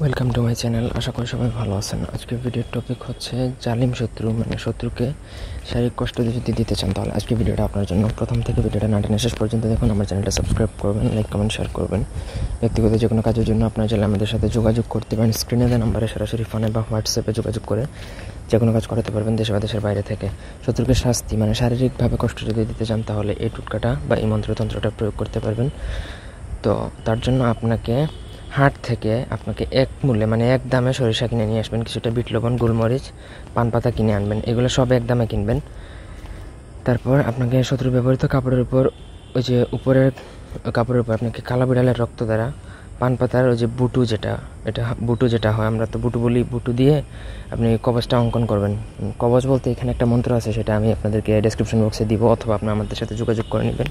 welcome to my channel আশা করি সবাই ভালো আছেন আজকের ভিডিওর টপিক হচ্ছে জালিম শত্রু মানে শত্রুকে শারীরিক কষ্ট যদি দিতে চান তাহলে আজকের ভিডিওটা আপনার জন্য প্রথম থেকে ভিডিওটা না টেনে শেষ পর্যন্ত দেখুন আমার চ্যানেলটা সাবস্ক্রাইব করবেন লাইক কমেন্ট শেয়ার করবেন ব্যক্তিগত যে কোনো কাজের জন্য আপনার চাইলে আমাদের সাথে যোগাযোগ করতে পারেন স্ক্রিনে দেন নাম্বারে সরাসরি ফোনে বা হোয়াটসঅ্যাপে যোগাযোগ করে যে কোনো কাজ করাতে পারবেন দেশে বা দেশের বাইরে থেকে শত্রুকে শাস্তি মানে শারীরিকভাবে কষ্ট যদি দিতে চান তাহলে এই টুটকাটা বা এই মন্ত্রতন্ত্রটা প্রয়োগ করতে পারবেন তো তার জন্য আপনাকে হাট থেকে আপনাকে এক মূল্যে মানে এক দামে সরিষা কিনে নিয়ে আসবেন কিছুটা বিট লবণ গোলমরিচ পানপাতা কিনে আনবেন এগুলো সব এক দামে কিনবেন তারপর আপনাকে শত্রু ব্যবহৃত কাপড়ের উপর ওই যে উপরের কাপড়ের উপর আপনাকে কালা বিড়ালের রক্ত দ্বারা পানপাতার ওই যে বুটু যেটা এটা বুটু যেটা হয় আমরা তো বুটু বলি বুটু দিয়ে আপনি কবচটা অঙ্কন করবেন কবচ বলতে এখানে একটা মন্ত্র আছে সেটা আমি আপনাদেরকে ডিসক্রিপশন বক্সে দিব অথবা আপনার আমাদের সাথে যোগাযোগ করে নেবেন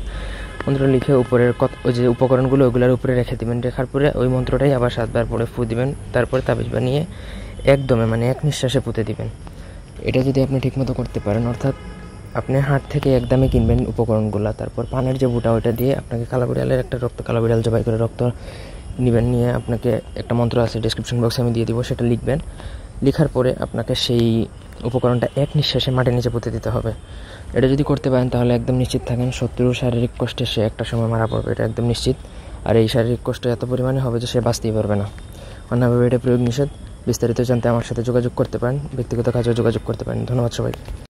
মন্ত্র লিখে উপরের যে উপকরণগুলো ওগুলোর উপরে রেখে দেবেন রেখার পরে ওই মন্ত্রটাই আবার সাতবার পরে ফু দিবেন তারপরে তাবিজ বানিয়ে একদমে মানে এক নিঃশ্বাসে পুঁতে দিবেন এটা যদি আপনি ঠিকমতো করতে পারেন অর্থাৎ আপনি হাট থেকে একদমে কিনবেন উপকরণগুলো তারপর পানের যে বুটা ওইটা দিয়ে আপনাকে কালাবিড়ালের একটা রক্ত কালাবিড়াল জবাই করে রক্ত নেবেন নিয়ে আপনাকে একটা মন্ত্র আছে ডিসক্রিপশন বক্সে আমি দিয়ে দিব সেটা লিখবেন লেখার পরে আপনাকে সেই উপকরণটা এক নিঃশ্বাসে মাটির নিচে পুঁতে দিতে হবে এটা যদি করতে পারেন তাহলে একদম নিশ্চিত থাকেন শত্রুর শারীরিক কষ্টে সে একটা সময় মারা পড়বে এটা একদম নিশ্চিত আর এই শারীরিক কষ্ট এত পরিমাণে হবে যে সে বাঁচতেই পারবে না অন্যভাবে এটা প্রয়োগ নিষেধ বিস্তারিত জানতে আমার সাথে যোগাযোগ করতে পারেন ব্যক্তিগত কাজেও যোগাযোগ করতে পারেন ধন্যবাদ সবাইকে